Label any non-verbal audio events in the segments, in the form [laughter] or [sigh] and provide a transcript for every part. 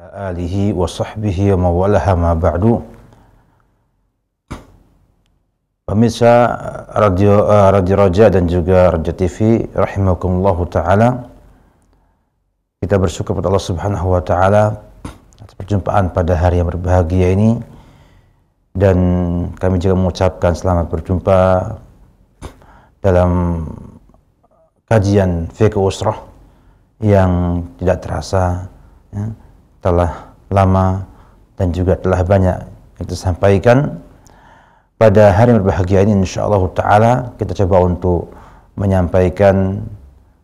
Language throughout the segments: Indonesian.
ala alihi wa sahbihi wa mawalaha ma ba'du Pemirsa Radio, uh, Radio Raja dan juga Raja TV rahimakumullahu taala kita bersyukur kepada Allah Subhanahu wa taala atas perjumpaan pada hari yang berbahagia ini dan kami juga mengucapkan selamat berjumpa dalam kajian fikih usrah yang tidak terasa ya, telah lama dan juga telah banyak kita sampaikan pada hari berbahagia ini insyaallah taala kita coba untuk menyampaikan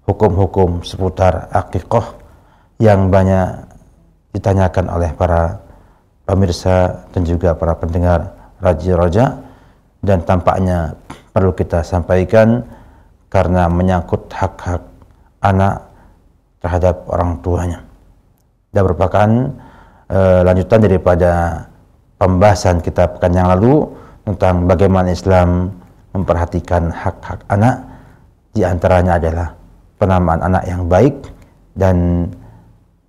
hukum-hukum seputar akikah yang banyak ditanyakan oleh para pemirsa dan juga para pendengar raja-raja dan tampaknya perlu kita sampaikan karena menyangkut hak-hak anak terhadap orang tuanya dan merupakan e, lanjutan daripada pembahasan kita pekan yang lalu tentang bagaimana Islam memperhatikan hak-hak anak di antaranya adalah penamaan anak yang baik dan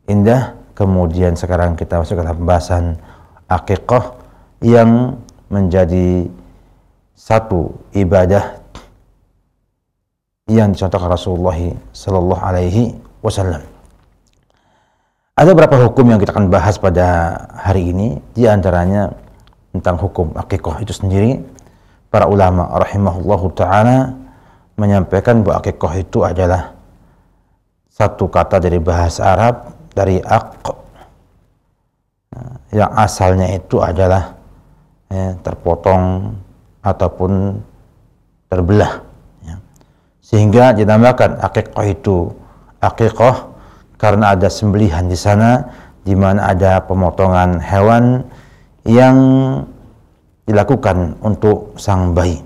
indah kemudian sekarang kita masuk ke pembahasan akikah yang menjadi satu ibadah yang dicontohkan Rasulullah Sallallahu Alaihi Wasallam. Ada beberapa hukum yang kita akan bahas pada hari ini, di antaranya tentang hukum akikoh itu sendiri. Para ulama rahimahullah taala menyampaikan bahwa akikoh itu adalah satu kata dari bahasa Arab dari aq nah, yang asalnya itu adalah ya, terpotong ataupun terbelah ya. sehingga dinamakan akikoh itu akikoh karena ada sembelihan di sana di mana ada pemotongan hewan yang dilakukan untuk sang bayi.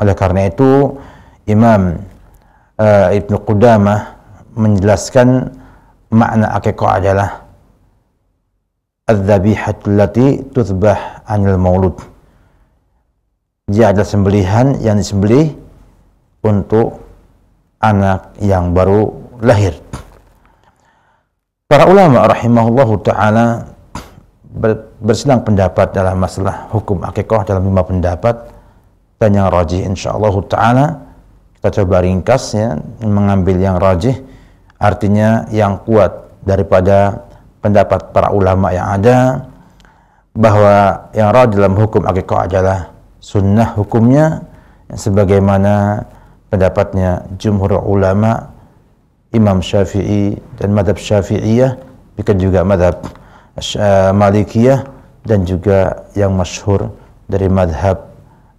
Oleh karena itu Imam uh, eh, Ibnu Qudamah menjelaskan makna akikah adalah adzabihatu lati tuzbah anil maulud. Dia ada sembelihan yang disembelih untuk anak yang baru lahir. Para ulama rahimahullahu taala bersilang pendapat dalam masalah hukum akikah dalam lima pendapat dan yang rajih insyaallah taala kita coba ringkas ya mengambil yang rajih artinya yang kuat daripada pendapat para ulama yang ada bahwa yang rajih dalam hukum akikah adalah sunnah hukumnya sebagaimana pendapatnya jumhur ulama Imam Syafi'i dan madhab Syafi'iyah bukan juga madhab uh, Malikiyah dan juga yang masyhur dari madhab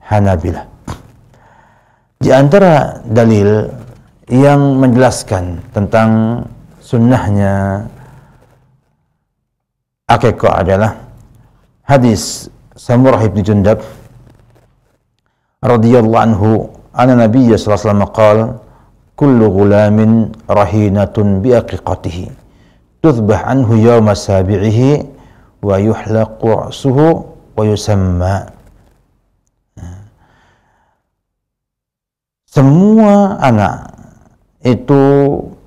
Hanabilah di antara dalil yang menjelaskan tentang sunnahnya akikah adalah hadis Samurah ibn Jundab radhiyallahu anhu anna nabiyya sallallahu alaihi wasallam qala kullu ghulamin rahinatun biaqiqatihi tuzbah anhu yawma sabi'ihi wa yuhlaqu suhu wa yusamma semua anak itu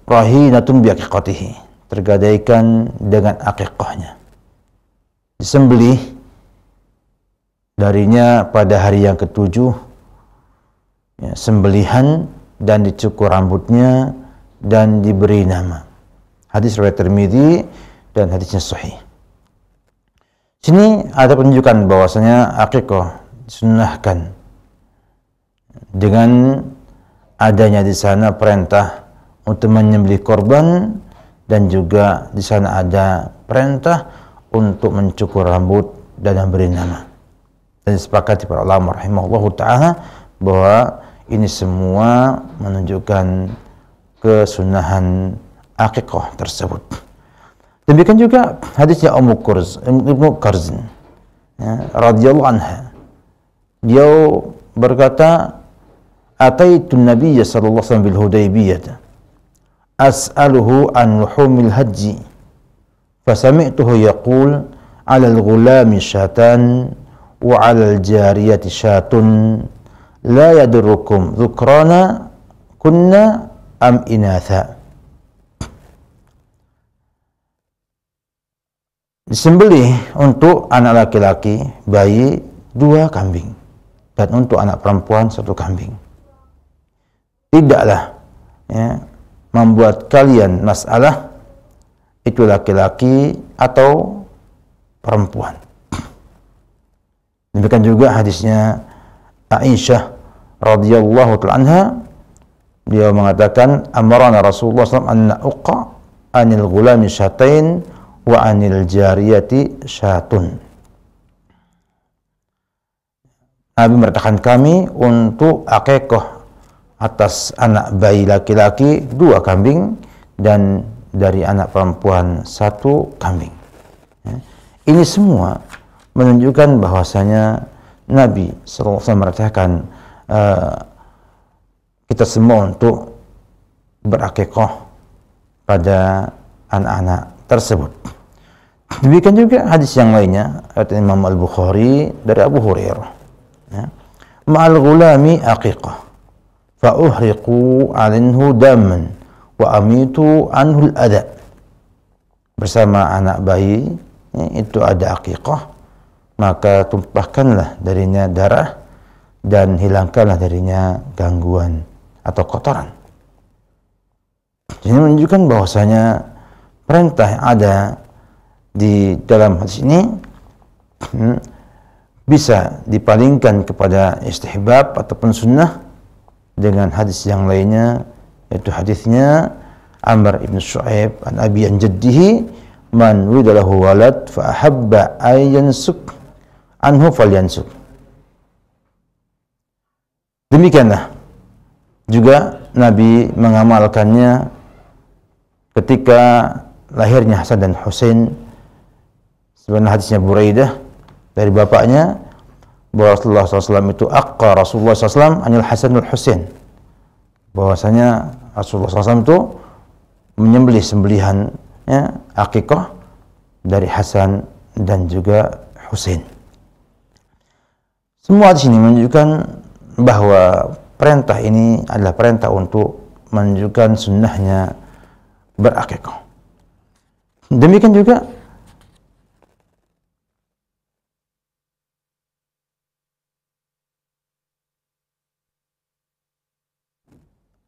rahinatun biaqiqatihi tergadaikan dengan akikahnya disembelih darinya pada hari yang ketujuh ya, sembelihan dan dicukur rambutnya dan diberi nama. Hadis riwayat Tirmidzi dan hadisnya sahih. Sini ada penunjukan bahwasanya akikoh disunahkan dengan adanya di sana perintah untuk menyembelih korban dan juga di sana ada perintah untuk mencukur rambut dan memberi nama. Dan disepakati para ulama rahimahullah ta'ala bahwa ini semua menunjukkan kesunahan akikoh tersebut. Demikian juga hadisnya Ummu Qurz, Ibnu Karzin ya, radhiyallahu anha. Dia berkata, "Ataitu Nabi sallallahu alaihi wasallam bil Hudaybiyah. As'aluhu an luhumil hajji. Fasami'tuhu yaqul 'ala al-ghulami syatan wa 'ala al-jariyati syatun." la yadurrukum dhukrana kunna am inatha disembelih untuk anak laki-laki bayi dua kambing dan untuk anak perempuan satu kambing tidaklah ya, membuat kalian masalah itu laki-laki atau perempuan [clears throat] demikian juga hadisnya Aisyah radhiyallahu taala anha beliau mengatakan amarana Rasulullah SAW an na'uqa anil gulami syatain wa anil jariyati syatun Nabi merintahkan kami untuk akekoh atas anak bayi laki-laki dua kambing dan dari anak perempuan satu kambing. Ya. Ini semua menunjukkan bahwasanya Nabi SAW merintahkan uh, kita semua untuk berakikoh pada anak-anak tersebut. Demikian juga hadis yang lainnya kata Imam Al Bukhari dari Abu Hurairah. Ya. Ma'al gulami aqiqah fa alinhu anhu daman wa amitu anhu al-adha. Bersama anak bayi ya, itu ada aqiqah maka tumpahkanlah darinya darah dan hilangkanlah darinya gangguan atau kotoran. Jadi menunjukkan bahwasanya perintah yang ada di dalam hadis ini hmm, bisa dipalingkan kepada istihbab ataupun sunnah dengan hadis yang lainnya yaitu hadisnya Amr ibn Shu'aib an Abi an Jaddihi man widalahu walad fa ahabba ayyansuk anhu falyansuk Demikianlah juga Nabi mengamalkannya ketika lahirnya Hasan dan Husain sebenarnya hadisnya Buraidah dari bapaknya bahwa Rasulullah SAW itu akka Rasulullah SAW anil dan Husain bahwasanya Rasulullah SAW itu menyembelih sembelihan ya, akikah dari Hasan dan juga Husain Semua hadis ini menunjukkan bahwa perintah ini adalah perintah untuk menunjukkan sunnahnya berakikah. Demikian juga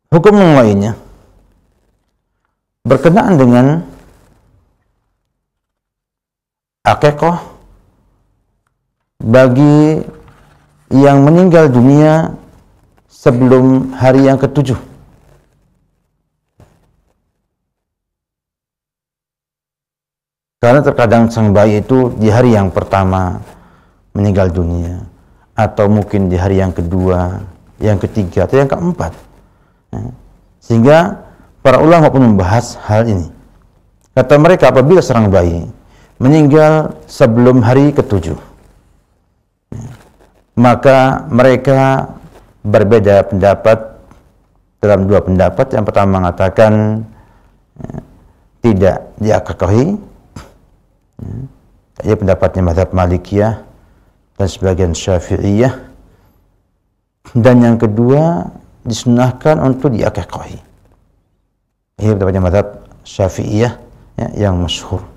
hukum yang lainnya berkenaan dengan akekoh bagi yang meninggal dunia sebelum hari yang ketujuh. Karena terkadang sang bayi itu di hari yang pertama meninggal dunia, atau mungkin di hari yang kedua, yang ketiga, atau yang keempat. Ya. Sehingga para ulama pun membahas hal ini. Kata mereka apabila serang bayi meninggal sebelum hari ketujuh, maka mereka berbeda pendapat dalam dua pendapat. Yang pertama mengatakan eh, tidak diakakahi. ya eh, pendapatnya madhab Malikiyah dan sebagian Syafi'iyah. Dan yang kedua disunahkan untuk diakakahi. Ini pendapatnya madhab Syafi'iyah ya, yang masyhur.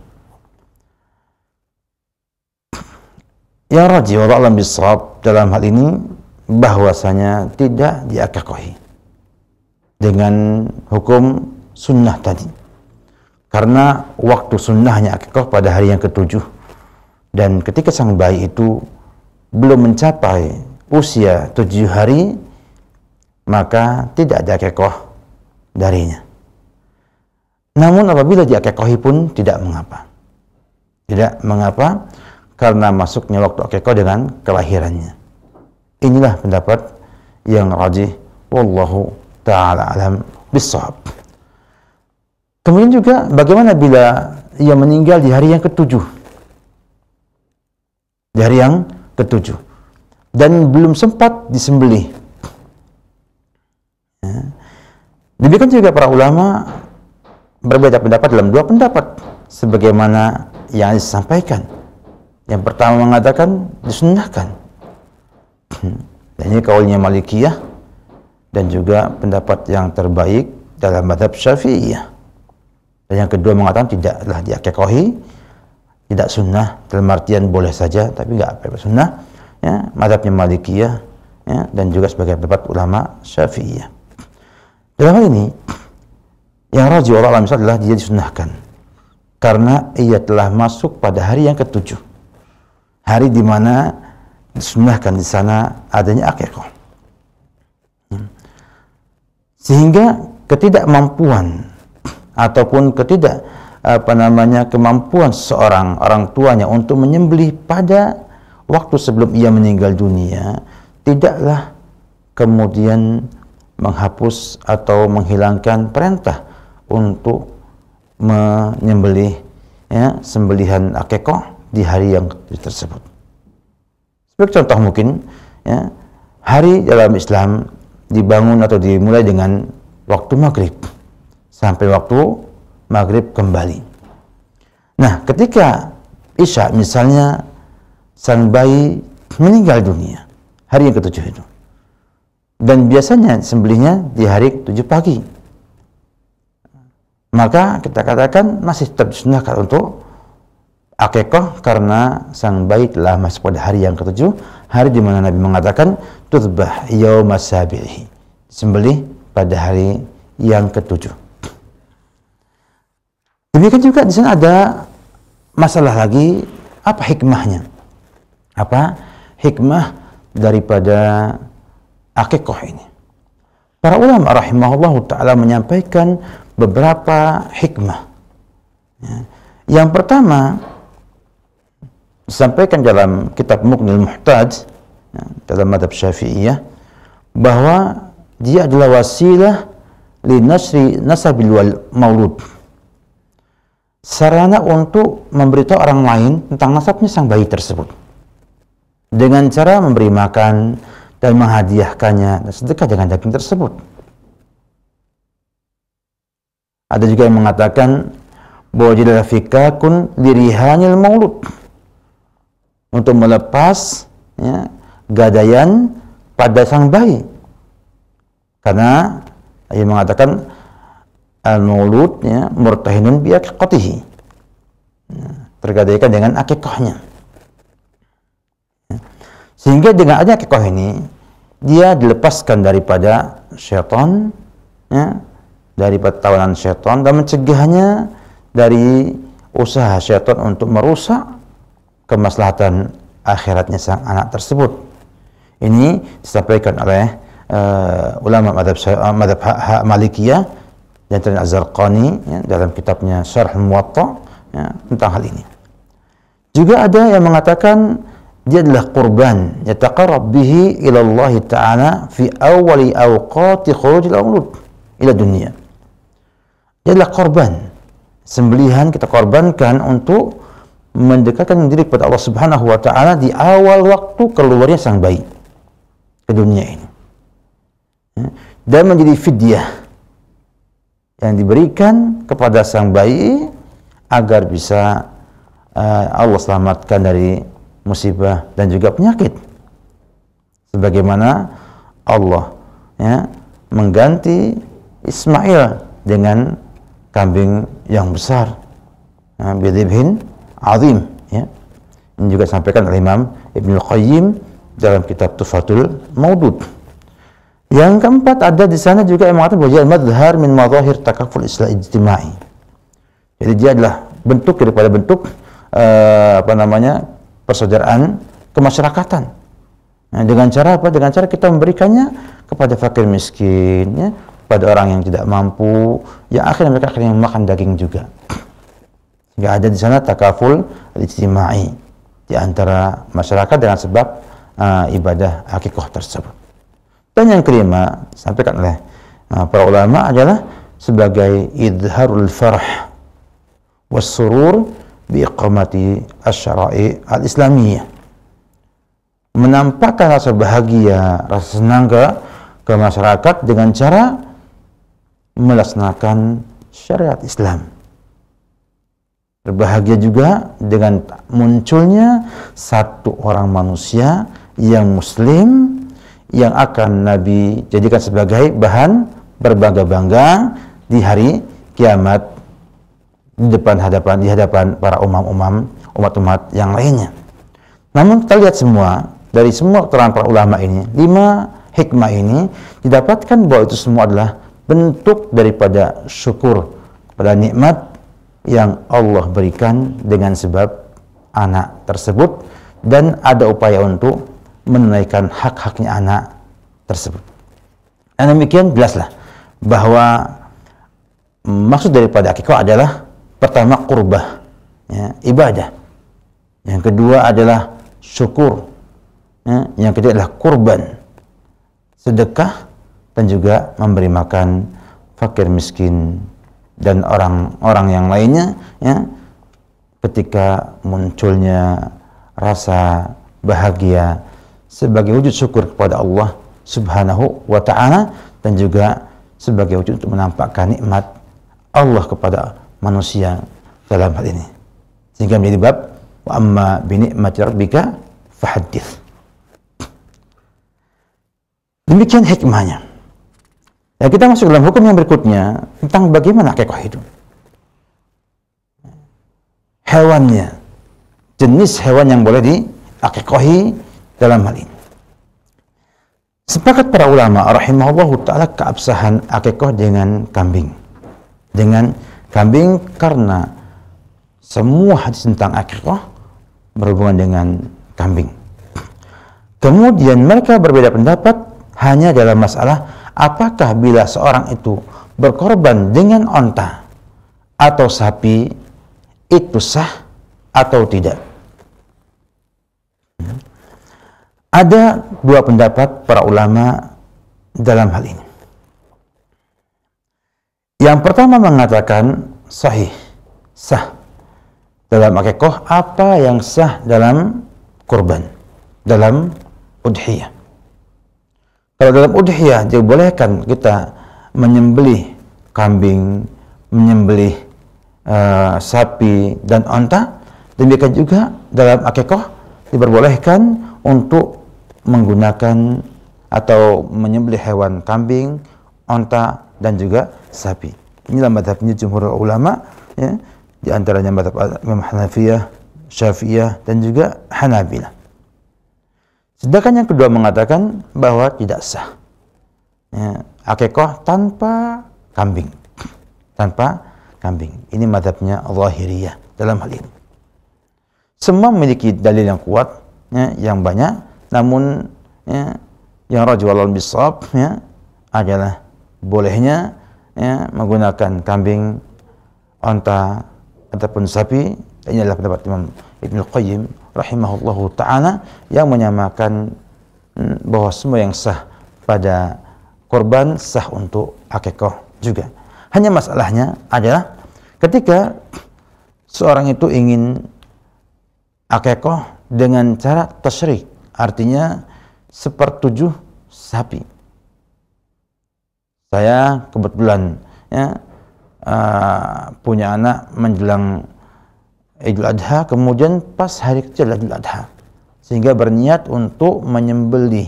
Ya raji wa dalam hal ini bahwasanya tidak diakakohi dengan hukum sunnah tadi karena waktu sunnahnya akikoh pada hari yang ketujuh dan ketika sang bayi itu belum mencapai usia tujuh hari maka tidak ada akikoh darinya namun apabila diakakohi pun tidak mengapa tidak mengapa karena masuknya waktu akikah dengan kelahirannya. Inilah pendapat yang rajih wallahu taala alam bisawab. Kemudian juga bagaimana bila ia meninggal di hari yang ketujuh? Di hari yang ketujuh dan belum sempat disembelih. Ya. Demikian juga para ulama berbeda pendapat dalam dua pendapat sebagaimana yang disampaikan yang pertama mengatakan disunnahkan. [clears throat] Dan ini kaulnya Malikiyah dan juga pendapat yang terbaik dalam madhab Syafi'iyah. Dan yang kedua mengatakan tidaklah diakekohi, tidak sunnah dalam artian boleh saja tapi nggak apa-apa sunnah. Ya, madhabnya Malikiyah ya, dan juga sebagai pendapat ulama Syafi'iyah. Dalam hal ini yang rajin Allah adalah dia disunnahkan karena ia telah masuk pada hari yang ketujuh hari di mana disunahkan di sana adanya akikah. Sehingga ketidakmampuan ataupun ketidak apa namanya kemampuan seorang orang tuanya untuk menyembelih pada waktu sebelum ia meninggal dunia tidaklah kemudian menghapus atau menghilangkan perintah untuk menyembelih ya, sembelihan akekah di hari yang tersebut. Sebagai contoh mungkin, ya, hari dalam Islam dibangun atau dimulai dengan waktu maghrib sampai waktu maghrib kembali. Nah, ketika Isya misalnya sang bayi meninggal dunia hari yang ketujuh itu dan biasanya sembelihnya di hari tujuh pagi maka kita katakan masih tetap disunahkan untuk akekoh karena sang bayi telah masuk pada hari yang ketujuh hari di mana Nabi mengatakan tutbah yau sabihi sembelih pada hari yang ketujuh demikian juga di sana ada masalah lagi apa hikmahnya apa hikmah daripada akekoh ini para ulama rahimahullah taala menyampaikan beberapa hikmah ya. yang pertama sampaikan dalam kitab Muqnil Muhtaj ya, dalam madhab syafi'iyah bahwa dia adalah wasilah li nasri nasabil wal maulud sarana untuk memberitahu orang lain tentang nasabnya sang bayi tersebut dengan cara memberi makan dan menghadiahkannya dan sedekah dengan daging tersebut ada juga yang mengatakan bahwa jadilah fikakun dirihanil maulud untuk melepas ya, gadaian pada sang bayi. Karena ia mengatakan al-maulud ya, murtahinun biak Ya, tergadaikan dengan akikohnya, ya, Sehingga dengan adanya akikah ini, dia dilepaskan daripada syaitan, ya, dari tawanan syaitan, dan mencegahnya dari usaha syaitan untuk merusak kemaslahatan akhiratnya sang anak tersebut. Ini disampaikan oleh uh, ulama madhab, eh, madhab ha, ha Malikiyah dan Tuan Azharqani ya, dalam kitabnya Syarh Muwatta ya, tentang hal ini. Juga ada yang mengatakan dia adalah kurban yataqarrab bihi ila Allah Ta'ala fi awali awqati al awlud ila dunia. Dia adalah korban. Sembelihan kita korbankan untuk mendekatkan diri kepada Allah Subhanahu wa taala di awal waktu keluarnya sang bayi ke dunia ini. Ya, dan menjadi fidyah yang diberikan kepada sang bayi agar bisa eh, Allah selamatkan dari musibah dan juga penyakit. Sebagaimana Allah ya, mengganti Ismail dengan kambing yang besar. Nah, azim ya. Ini juga disampaikan oleh Imam Ibn Qayyim dalam kitab Tufatul Maudud. Yang keempat ada di sana juga yang mengatakan bahwa madhar min madhahir takaful islah ijtimai. Jadi dia adalah bentuk daripada bentuk uh, apa namanya persaudaraan kemasyarakatan. Nah, dengan cara apa? Dengan cara kita memberikannya kepada fakir miskin, ya, pada orang yang tidak mampu, yang akhirnya mereka akhirnya makan daging juga. Sehingga ada di sana takaful ijtimai di antara masyarakat dengan sebab uh, ibadah akikoh tersebut. Dan yang kelima, sampaikan oleh uh, para ulama adalah sebagai idharul farh wassurur biiqamati asyara'i al-islamiyah menampakkan rasa bahagia, rasa senang ke masyarakat dengan cara melaksanakan syariat Islam. Berbahagia juga dengan munculnya satu orang manusia yang muslim yang akan Nabi jadikan sebagai bahan berbangga-bangga di hari kiamat di depan hadapan di hadapan para umam-umam umat-umat yang lainnya. Namun kita lihat semua dari semua terang para ulama ini, lima hikmah ini didapatkan bahwa itu semua adalah bentuk daripada syukur pada nikmat yang Allah berikan dengan sebab anak tersebut dan ada upaya untuk menunaikan hak-haknya anak tersebut. Dan demikian jelaslah bahwa maksud daripada akikah adalah pertama kurbah, ya, ibadah. Yang kedua adalah syukur. Ya, yang ketiga adalah kurban, sedekah dan juga memberi makan fakir miskin dan orang-orang yang lainnya ya ketika munculnya rasa bahagia sebagai wujud syukur kepada Allah Subhanahu wa taala dan juga sebagai wujud untuk menampakkan nikmat Allah kepada manusia dalam hal ini. Sehingga menjadi bab wa amma bi ni'mati rabbika fahaddits. Demikian hikmahnya. Ya, kita masuk dalam hukum yang berikutnya tentang bagaimana akikah hidup. Hewannya, jenis hewan yang boleh diakikahi dalam hal ini. Sepakat para ulama rahimahullah taala keabsahan akikah dengan kambing. Dengan kambing karena semua hadis tentang akikah berhubungan dengan kambing. Kemudian mereka berbeda pendapat hanya dalam masalah apakah bila seorang itu berkorban dengan onta atau sapi itu sah atau tidak? Ada dua pendapat para ulama dalam hal ini. Yang pertama mengatakan sahih, sah dalam akekoh, apa yang sah dalam kurban, dalam udhiyah. Kalau dalam udhiyah dibolehkan kita menyembelih kambing, menyembelih uh, sapi dan onta. Demikian juga dalam akekoh diperbolehkan untuk menggunakan atau menyembelih hewan kambing, onta dan juga sapi. Inilah madhabnya jumhur ulama ya, di antaranya madhab Imam Hanafiyah, Syafi'iyah dan juga Hanabilah. Sedangkan yang kedua mengatakan bahwa tidak sah. Ya, akekoh tanpa kambing. Tanpa kambing. Ini madhabnya Zahiriyah dalam hal ini. Semua memiliki dalil yang kuat, ya, yang banyak, namun ya, yang raju alal bisab ya, adalah bolehnya ya, menggunakan kambing, onta, ataupun sapi. Ini adalah pendapat Imam Ibn Qayyim rahimahullahu taala yang menyamakan mm, bahwa semua yang sah pada korban sah untuk akikah juga. Hanya masalahnya adalah ketika seorang itu ingin akikah dengan cara tasyrik, artinya sepertujuh sapi. Saya kebetulan ya uh, punya anak menjelang Idul Adha kemudian pas hari kecil Idul Adha sehingga berniat untuk menyembeli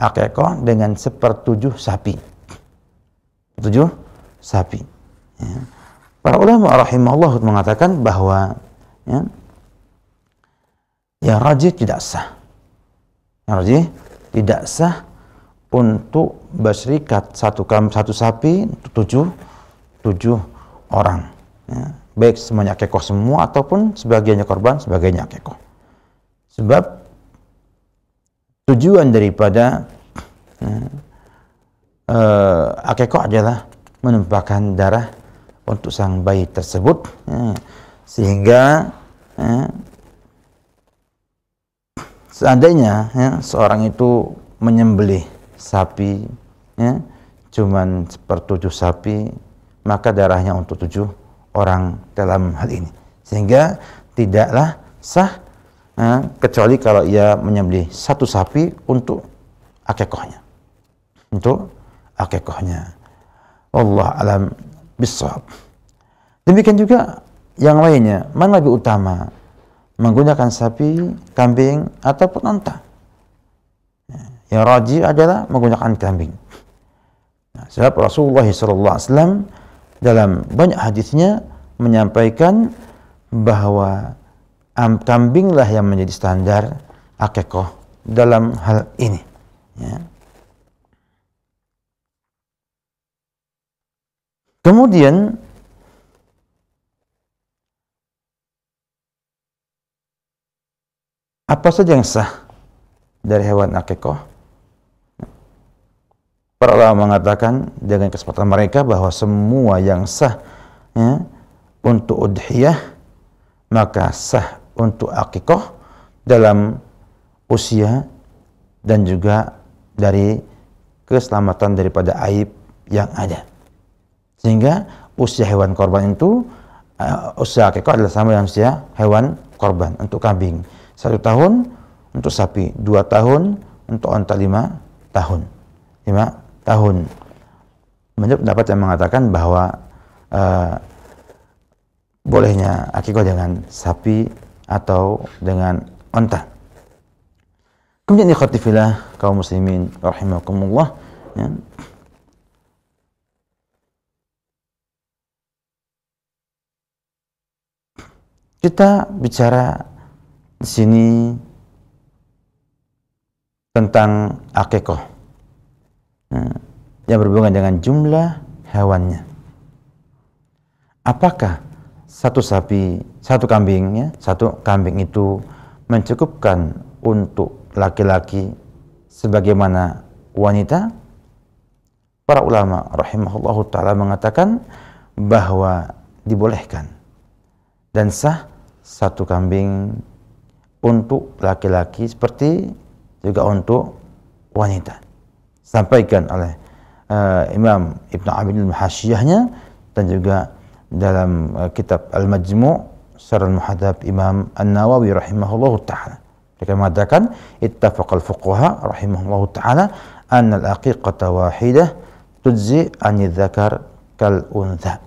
akekoh dengan sepertujuh sapi tujuh sapi ya. para ulama rahimahullah mengatakan bahwa ya, yang rajih tidak sah yang rajih tidak sah untuk berserikat satu kam satu sapi tujuh tujuh orang ya baik semuanya kekoh semua ataupun sebagiannya korban sebagainya kekoh sebab tujuan daripada uh, akekoh adalah menumpahkan darah untuk sang bayi tersebut uh, sehingga uh, seandainya uh, seorang itu menyembelih sapi uh, cuman sepertujuh sapi maka darahnya untuk tujuh orang dalam hal ini sehingga tidaklah sah eh, kecuali kalau ia menyembeli satu sapi untuk akekohnya untuk akekohnya Allah alam bisawab demikian juga yang lainnya mana lebih utama menggunakan sapi, kambing ataupun unta yang raji adalah menggunakan kambing nah, sebab Rasulullah SAW dalam banyak hadisnya menyampaikan bahwa kambinglah yang menjadi standar akekoh dalam hal ini. Ya. Kemudian apa saja yang sah dari hewan akekoh? Para ulama mengatakan dengan kesempatan mereka bahwa semua yang sah ya, untuk udhiyah maka sah untuk akikoh dalam usia dan juga dari keselamatan daripada aib yang ada. Sehingga usia hewan korban itu uh, usia akikoh adalah sama dengan usia hewan korban untuk kambing. Satu tahun untuk sapi, dua tahun untuk onta lima tahun. Lima tahun. Banyak pendapat yang mengatakan bahwa uh, bolehnya akiko dengan sapi atau dengan onta. Kemudian ikhwatifillah kaum muslimin rahimakumullah ya. Kita bicara di sini tentang akikah. Nah, yang berhubungan dengan jumlah hewannya. Apakah satu sapi, satu kambingnya, satu kambing itu mencukupkan untuk laki-laki sebagaimana wanita? Para ulama rahimahullah taala mengatakan bahwa dibolehkan dan sah satu kambing untuk laki-laki seperti juga untuk wanita disampaikan oleh uh, Imam Ibn Abidin muhasyiyahnya dan juga dalam uh, kitab Al-Majmu' Syarah Muhadab Imam An-Nawawi rahimahullahu taala. Mereka mengatakan al fuqaha rahimahullahu taala anna al-aqiqata wahidah tujzi anil dzakar kal untha.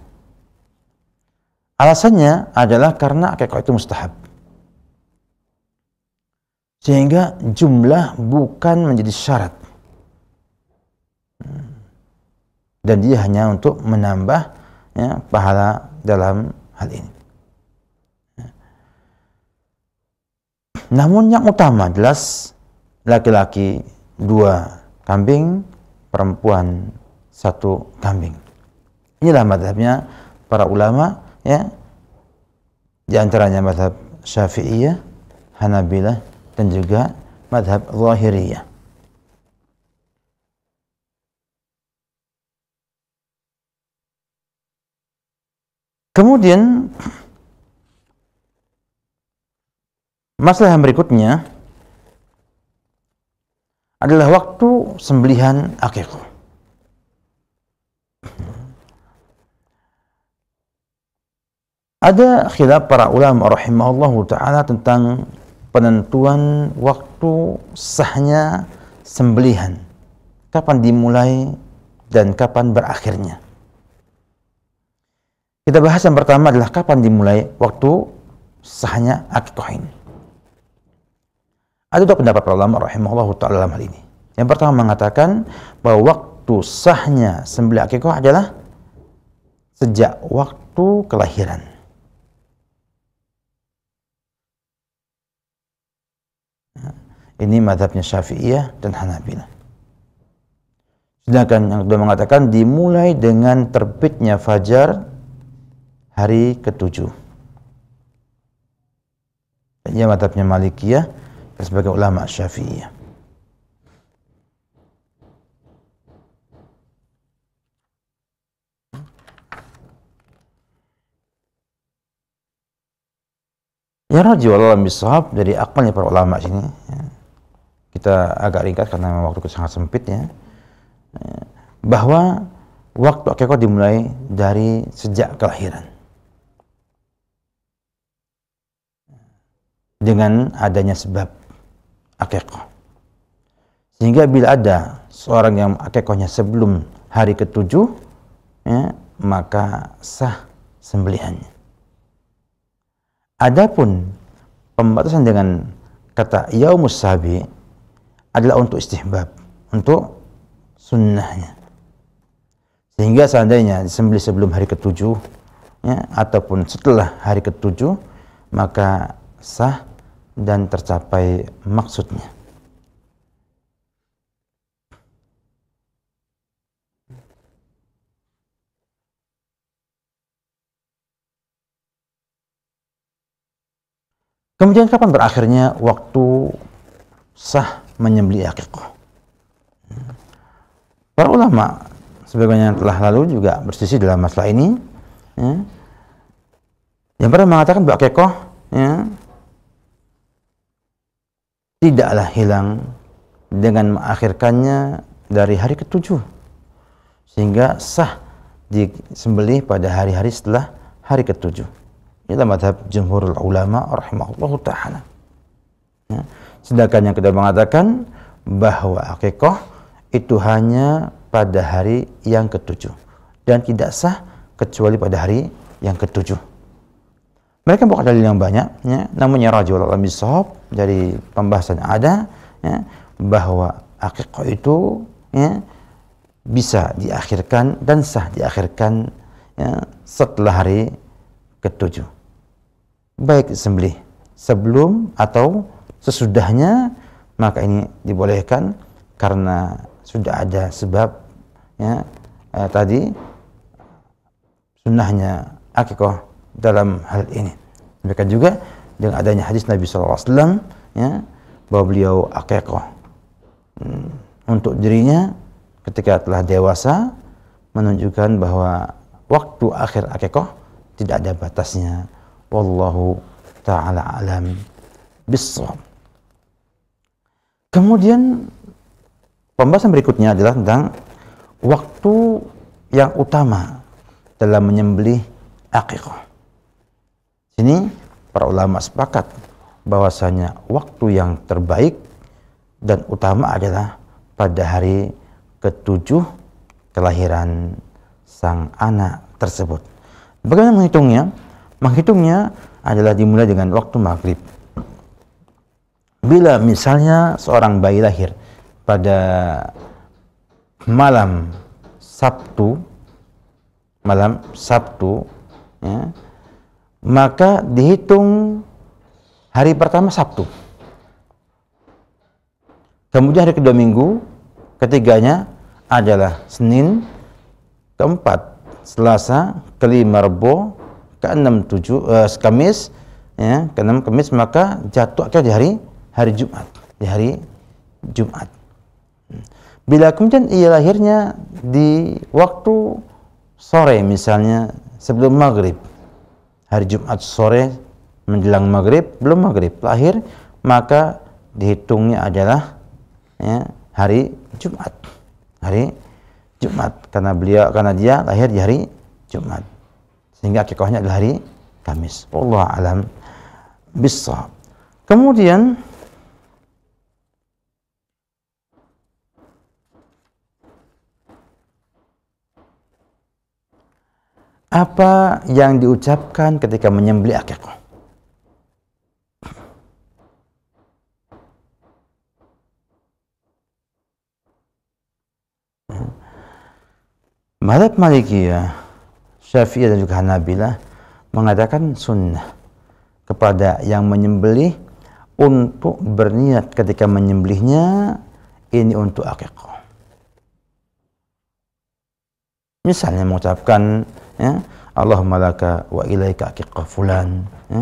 Alasannya adalah karena akikah itu mustahab. Sehingga jumlah bukan menjadi syarat. dan dia hanya untuk menambah ya, pahala dalam hal ini. Namun yang utama jelas laki-laki dua kambing, perempuan satu kambing. Inilah madhabnya para ulama ya di antaranya madhab Syafi'iyah, Hanabilah dan juga madhab Zahiriyah. Kemudian masalah yang berikutnya adalah waktu sembelihan akikah. Ada khilaf para ulama rahimahullah taala tentang penentuan waktu sahnya sembelihan. Kapan dimulai dan kapan berakhirnya. Kita bahas yang pertama adalah kapan dimulai waktu sahnya akikah ini. Ada dua pendapat ulama rahimahullah ta'ala dalam hal ini. Yang pertama mengatakan bahwa waktu sahnya sembelih akikah adalah sejak waktu kelahiran. Ini madhabnya Syafi'iyah dan Hanabilah. Sedangkan yang kedua mengatakan dimulai dengan terbitnya fajar hari ketujuh. Ini matapnya Malikiyah sebagai ulama Syafi'iyah. Ya raji wallah bisahab dari akalnya para ulama sini. Ya. Kita agak ringkas karena memang waktu sangat sempit ya. Bahwa waktu akikah dimulai dari sejak kelahiran. dengan adanya sebab akekah. Sehingga bila ada seorang yang akekahnya sebelum hari ketujuh, ya, maka sah sembelihannya. Adapun pembatasan dengan kata yaumus sabi adalah untuk istihbab, untuk sunnahnya. Sehingga seandainya disembelih sebelum hari ketujuh, ya, ataupun setelah hari ketujuh, maka sah dan tercapai maksudnya. Kemudian kapan berakhirnya waktu sah menyembelih akikah? Para ulama sebagaimana yang telah lalu juga bersisi dalam masalah ini. Ya. Yang pernah mengatakan bahwa akikah ya, tidaklah hilang dengan mengakhirkannya dari hari ketujuh sehingga sah disembelih pada hari-hari setelah hari ketujuh ini adalah madhab jumhur ulama rahimahullah ta'ala ya. sedangkan yang kita mengatakan bahwa akikoh itu hanya pada hari yang ketujuh dan tidak sah kecuali pada hari yang ketujuh mereka bukan dalil yang banyak, ya. namanya rajul alam dari pembahasan ada ya, bahwa akikah itu ya, bisa diakhirkan dan sah diakhirkan ya, setelah hari ketujuh. Baik sembli sebelum atau sesudahnya maka ini dibolehkan karena sudah ada sebab ya eh, tadi sunnahnya akikoh dalam hal ini. Mereka juga dengan adanya hadis Nabi SAW ya, bahwa beliau akekah hmm, untuk dirinya ketika telah dewasa menunjukkan bahwa waktu akhir akekah tidak ada batasnya. Wallahu ta'ala alam bisawab. Kemudian pembahasan berikutnya adalah tentang waktu yang utama dalam menyembelih akikah. Ini para ulama sepakat bahwasanya waktu yang terbaik dan utama adalah pada hari ketujuh kelahiran sang anak tersebut. Bagaimana menghitungnya? Menghitungnya adalah dimulai dengan waktu maghrib. Bila misalnya seorang bayi lahir pada malam Sabtu, malam Sabtu, ya, maka dihitung hari pertama Sabtu. Kemudian hari kedua minggu, ketiganya adalah Senin, keempat Selasa, kelima Rebo, keenam tujuh eh, Kamis, ya, keenam Kamis maka jatuh akhirnya di hari hari Jumat, di hari Jumat. Bila kemudian ia lahirnya di waktu sore misalnya sebelum maghrib, hari Jumat sore menjelang maghrib belum maghrib lahir maka dihitungnya adalah ya, hari Jumat hari Jumat karena beliau karena dia lahir di hari Jumat sehingga akikahnya adalah hari Kamis Allah alam bisa kemudian apa yang diucapkan ketika menyembelih akikah. Madhab Malikiyah, Syafi'iyah dan juga Hanabilah mengatakan sunnah kepada yang menyembelih untuk berniat ketika menyembelihnya ini untuk akikah. Misalnya mengucapkan ya, Allahumma laka wa ilaika aqiqah fulan ya,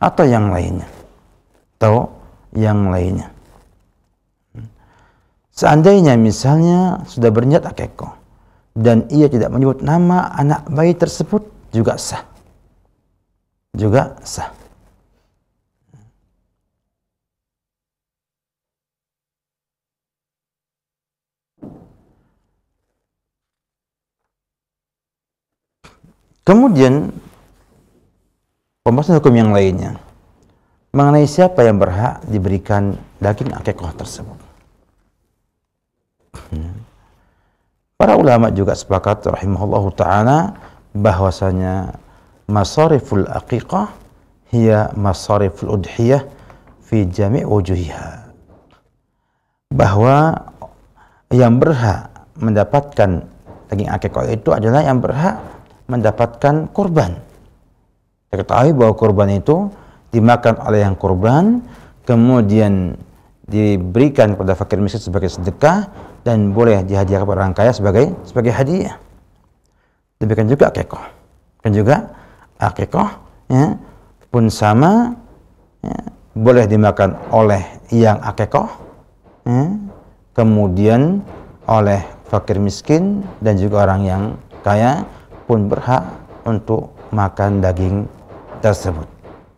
atau yang lainnya. Atau yang lainnya. Seandainya misalnya sudah berniat akeko dan ia tidak menyebut nama anak bayi tersebut juga sah. Juga sah. Kemudian pembahasan hukum yang lainnya mengenai siapa yang berhak diberikan daging akekoh tersebut. Hmm. Para ulama juga sepakat rahimahullah taala bahwasanya masariful aqiqah hiya masariful udhiyah fi jami' wujuhiha. Bahwa yang berhak mendapatkan daging akekoh itu adalah yang berhak mendapatkan kurban. Kita ketahui bahwa kurban itu dimakan oleh yang kurban, kemudian diberikan kepada fakir miskin sebagai sedekah dan boleh dihadiahkan kepada orang kaya sebagai sebagai hadiah. Demikian juga kekoh. Dan juga akikah ya, pun sama ya, boleh dimakan oleh yang akikah ya, kemudian oleh fakir miskin dan juga orang yang kaya pun berhak untuk makan daging tersebut.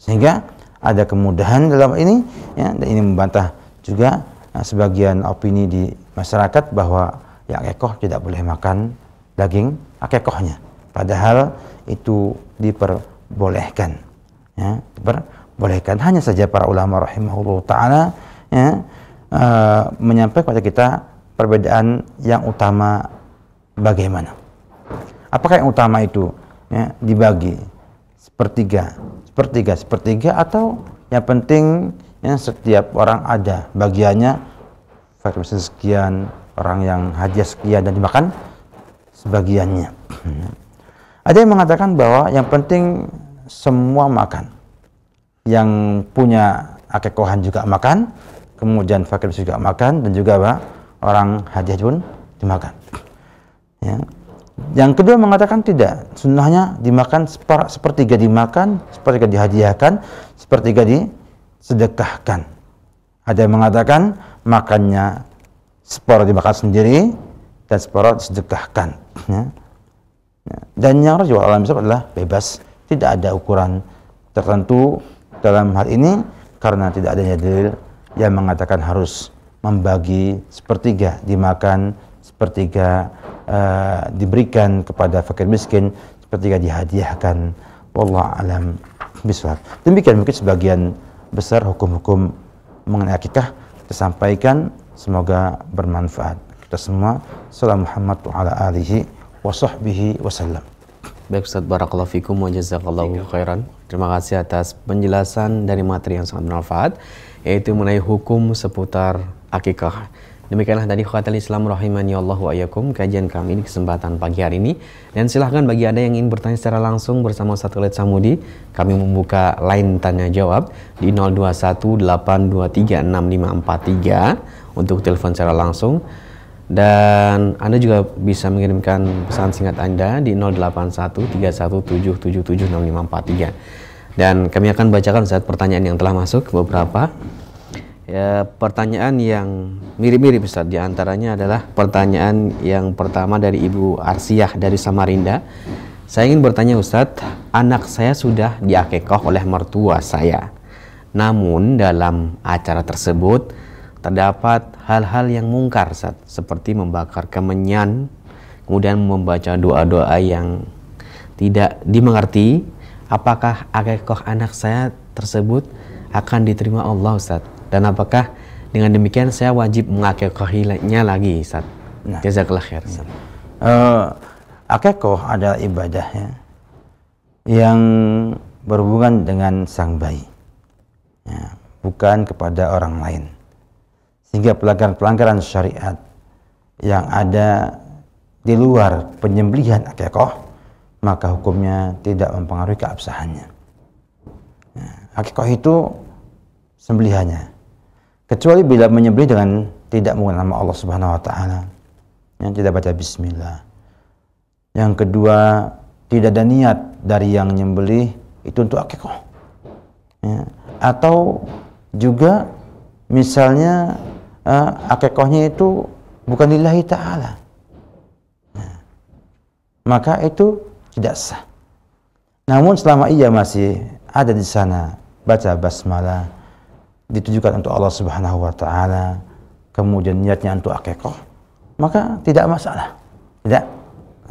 Sehingga ada kemudahan dalam ini, ya, dan ini membantah juga nah, sebagian opini di masyarakat bahwa ya akekoh tidak boleh makan daging akekohnya. Padahal itu diperbolehkan. Ya, diperbolehkan. Hanya saja para ulama rahimahullah ta'ala ya, uh, eh, menyampaikan kepada kita perbedaan yang utama bagaimana. Apakah yang utama itu? Ya, dibagi sepertiga, sepertiga, sepertiga atau yang penting yang setiap orang ada bagiannya fakir sekian, orang yang haji sekian dan dimakan sebagiannya. [clears throat] Ada yang mengatakan bahwa yang penting semua makan. Yang punya akekohan juga makan, kemudian fakir juga makan dan juga apa? orang haji pun dimakan. [clears throat] Ya. Yang kedua mengatakan tidak, sunnahnya dimakan sepertiga dimakan, sepertiga dihadiahkan, sepertiga disedekahkan. Ada yang mengatakan makannya separuh dimakan sendiri dan separuh disedekahkan. Ya. ya. Dan yang rajul alam adalah bebas, tidak ada ukuran tertentu dalam hal ini karena tidak adanya dalil yang mengatakan harus membagi sepertiga dimakan sepertiga Eh, diberikan kepada fakir miskin sepertiga dihadiahkan Allah alam bisawab demikian mungkin sebagian besar hukum-hukum mengenai akikah kita sampaikan semoga bermanfaat kita semua salam Muhammad wa ala alihi wa sahbihi wasallam Baik Ustaz Barakallahu Fikum wa Jazakallahu Khairan Terima kasih atas penjelasan dari materi yang sangat bermanfaat Yaitu mengenai hukum seputar akikah Demikianlah tadi khawatir Islam rahimani Allah wa kajian kami di kesempatan pagi hari ini. Dan silahkan bagi anda yang ingin bertanya secara langsung bersama Satelit Samudi, kami membuka line tanya jawab di 0218236543 untuk telepon secara langsung. Dan Anda juga bisa mengirimkan pesan singkat Anda di 081317776543. Dan kami akan bacakan saat pertanyaan yang telah masuk beberapa ya, pertanyaan yang mirip-mirip Ustaz. Di antaranya adalah pertanyaan yang pertama dari Ibu Arsiah dari Samarinda. Saya ingin bertanya Ustadz, anak saya sudah diakekoh oleh mertua saya. Namun dalam acara tersebut terdapat hal-hal yang mungkar Ustadz, seperti membakar kemenyan, kemudian membaca doa-doa yang tidak dimengerti. Apakah akekoh anak saya tersebut akan diterima Allah Ustadz? Dan apakah dengan demikian saya wajib mengakekahinya lagi saat Nah. Jazakallah khair Ustaz. Uh, eh, akekoh adalah ibadah ya, yang berhubungan dengan sang bayi. Ya, bukan kepada orang lain. Sehingga pelanggaran-pelanggaran syariat yang ada di luar penyembelihan akikoh maka hukumnya tidak mempengaruhi keabsahannya. Nah, akikoh itu sembelihannya, kecuali bila menyembelih dengan tidak menggunakan nama Allah Subhanahu wa taala yang tidak baca bismillah yang kedua tidak ada niat dari yang nyembelih itu untuk akikah ya. atau juga misalnya uh, akikahnya itu bukan lillahi taala ya. maka itu tidak sah namun selama ia masih ada di sana baca basmalah ditujukan untuk Allah Subhanahu wa taala, kemudian niatnya untuk akikah, maka tidak masalah. Tidak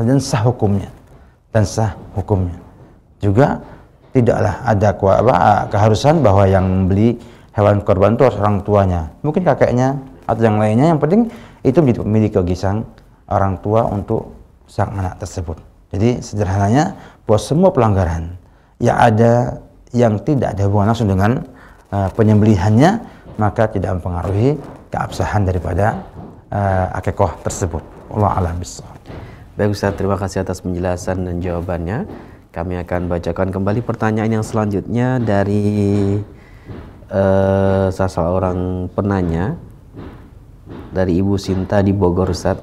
dan sah hukumnya. Dan sah hukumnya. Juga tidaklah ada ah, keharusan bahwa yang membeli hewan korban itu orang tuanya. Mungkin kakeknya atau yang lainnya yang penting itu milik kegisang orang tua untuk sang anak tersebut. Jadi sederhananya bahwa semua pelanggaran yang ada yang tidak ada hubungan langsung dengan Eh, penyembelihannya maka tidak mempengaruhi keabsahan daripada uh, akekoh tersebut. Allah alam bisawab. Baik Ustaz, terima kasih atas penjelasan dan jawabannya. Kami akan bacakan kembali pertanyaan yang selanjutnya dari uh, salah seorang penanya dari Ibu Sinta di Bogor Ustaz.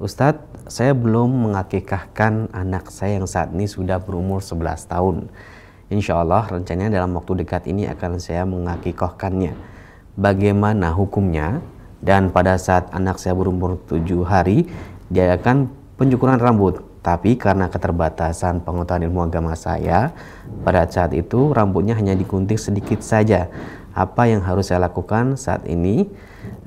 Ustaz, saya belum mengakikahkan anak saya yang saat ini sudah berumur 11 tahun Insya Allah rencananya dalam waktu dekat ini akan saya mengakikohkannya. Bagaimana hukumnya? Dan pada saat anak saya berumur 7 hari, dia akan pencukuran rambut. Tapi karena keterbatasan pengetahuan ilmu agama saya, pada saat itu rambutnya hanya digunting sedikit saja. Apa yang harus saya lakukan saat ini?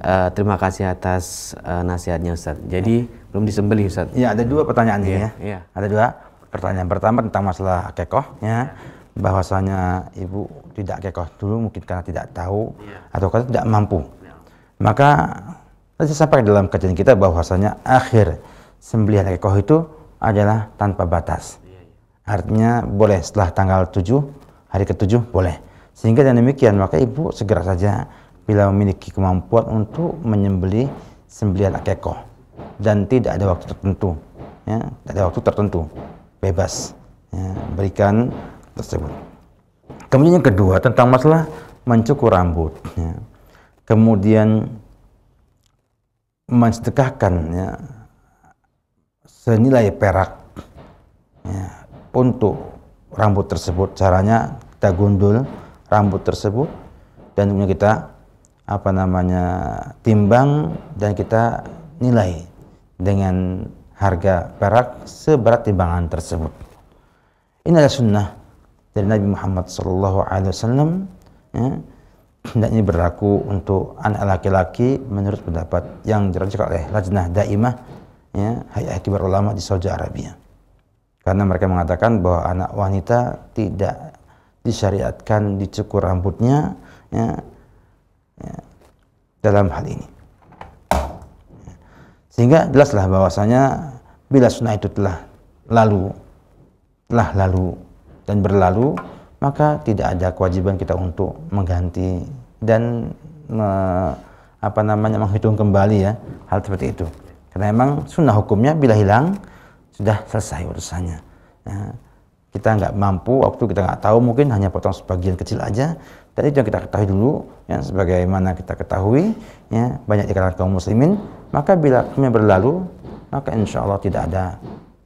Uh, terima kasih atas uh, nasihatnya Ustaz. Jadi ya. belum disembelih Ustaz. Ya, ada dua pertanyaan iya, ya. ya. Ada dua. Pertanyaan pertama tentang masalah kekoh ya bahwasanya ibu tidak kekoh dulu mungkin karena tidak tahu yeah. atau karena tidak mampu. Yeah. Maka saya sampaikan dalam kajian kita bahwasanya akhir sembelihan kekoh itu adalah tanpa batas. Iya, iya. Artinya boleh setelah tanggal 7 hari ke-7 boleh. Sehingga dengan demikian maka ibu segera saja bila memiliki kemampuan untuk menyembeli sembelihan akekoh dan tidak ada waktu tertentu ya tidak ada waktu tertentu bebas ya, berikan tersebut. Kemudian yang kedua tentang masalah mencukur rambut. Ya. Kemudian mensedekahkan ya, senilai perak ya, untuk rambut tersebut. Caranya kita gundul rambut tersebut dan kemudian kita apa namanya timbang dan kita nilai dengan harga perak seberat timbangan tersebut. Ini adalah sunnah dari Nabi Muhammad Sallallahu Alaihi Wasallam ya, ini berlaku untuk anak laki-laki menurut pendapat yang dirancang oleh Lajnah Daimah ya, Hayat Kibar Ulama di Saudi Arabia karena mereka mengatakan bahwa anak wanita tidak disyariatkan dicukur rambutnya ya, ya, dalam hal ini sehingga jelaslah bahwasanya bila sunnah itu telah lalu telah lalu dan berlalu, maka tidak ada kewajiban kita untuk mengganti dan me, apa namanya menghitung kembali ya hal seperti itu. Karena memang sunnah hukumnya bila hilang sudah selesai urusannya. Ya, kita nggak mampu waktu kita nggak tahu mungkin hanya potong sebagian kecil aja Tadi yang kita ketahui dulu ya sebagaimana kita ketahui ya banyak di kalangan kaum muslimin maka bila hukumnya berlalu maka insya Allah tidak ada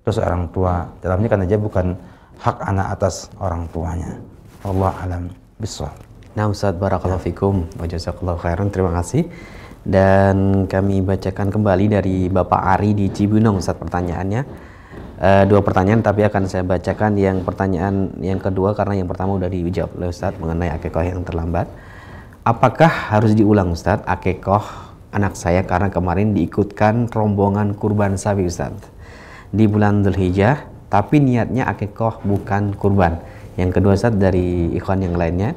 dosa orang tua dalam ini karena dia bukan hak anak atas orang tuanya. Allah alam biswal. Nah Ustaz Barakallahu Fikum wa jazakallahu khairan. Terima kasih. Dan kami bacakan kembali dari Bapak Ari di Cibinong Ustaz pertanyaannya. E, dua pertanyaan tapi akan saya bacakan yang pertanyaan yang kedua karena yang pertama sudah dijawab oleh Ustaz mengenai akekoh yang terlambat. Apakah harus diulang Ustaz akekoh anak saya karena kemarin diikutkan rombongan kurban sapi Ustaz di bulan Hijjah tapi niatnya akikoh bukan kurban. Yang kedua saat dari ikhwan yang lainnya,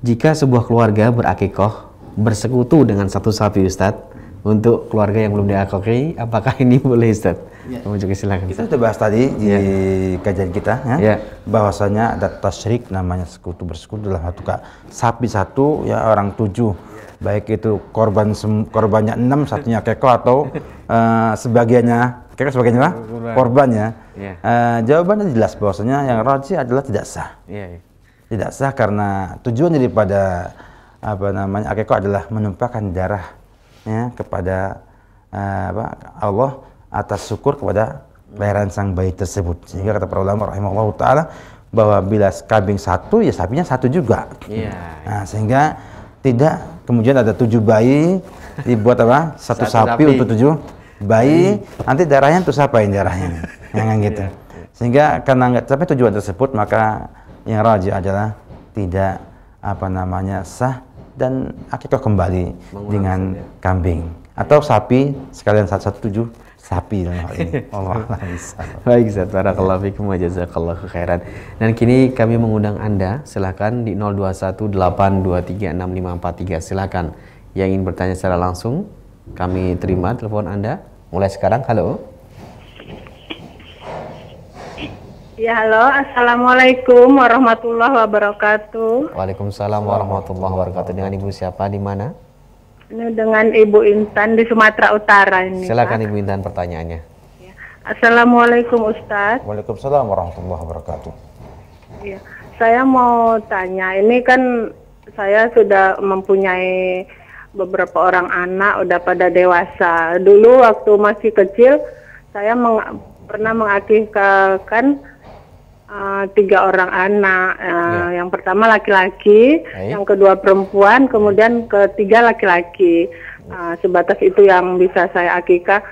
jika sebuah keluarga berakikoh bersekutu dengan satu sapi ustad untuk keluarga yang belum diakui, apakah ini [laughs] boleh ustad? Ya. Kamu juga silakan. Kita sudah bahas tadi di ya. kajian kita ya, ya. bahwasanya ada tasrik namanya sekutu bersekutu dalam satu kak sapi satu ya orang tujuh baik itu korban korbannya enam satunya keko atau uh, [laughs] sebagiannya kira sebagainya lah korbannya. Ya. Uh, jawabannya jelas bahwasanya yang roji adalah tidak sah. yeah. Iya. Tidak sah karena tujuan daripada apa namanya akikah adalah menumpahkan darah ya kepada uh, apa, Allah atas syukur kepada kelahiran sang bayi tersebut. Sehingga kata para ulama rahimahullah taala bahwa bila kambing satu ya sapinya satu juga. yeah. Iya. Nah, sehingga tidak kemudian ada tujuh bayi dibuat apa? Satu, satu sapi, sapi untuk tujuh bayi hmm. nanti darahnya siapa yang darahnya [laughs] yang gitu iya, iya. sehingga karena nggak sampai tujuan tersebut maka yang rajin adalah tidak apa namanya sah dan akikah kembali Mengurang dengan ya. kambing atau sapi sekalian satu satu tujuh sapi dalam hal ini. [laughs] Allah Baik, Zat. Barakallahu fikum wa jazakallahu khairan. Dan kini kami mengundang Anda, silakan di 0218236543. Silakan yang ingin bertanya secara langsung, kami terima telepon Anda Mulai sekarang, halo. Ya halo, assalamualaikum warahmatullahi wabarakatuh. Waalaikumsalam warahmatullahi wabarakatuh. Dengan ibu siapa di mana? Ini dengan ibu Intan di Sumatera Utara ini. Silakan Pak. ibu Intan pertanyaannya. Ya. Assalamualaikum Ustadz. Waalaikumsalam warahmatullahi wabarakatuh. Ya, saya mau tanya, ini kan saya sudah mempunyai beberapa orang anak udah pada dewasa. Dulu waktu masih kecil saya meng pernah mengakikakan uh, eh, tiga orang anak. Uh, ya. Yang pertama laki-laki, yang kedua perempuan, kemudian ketiga laki-laki. Uh, sebatas itu yang bisa saya akikah.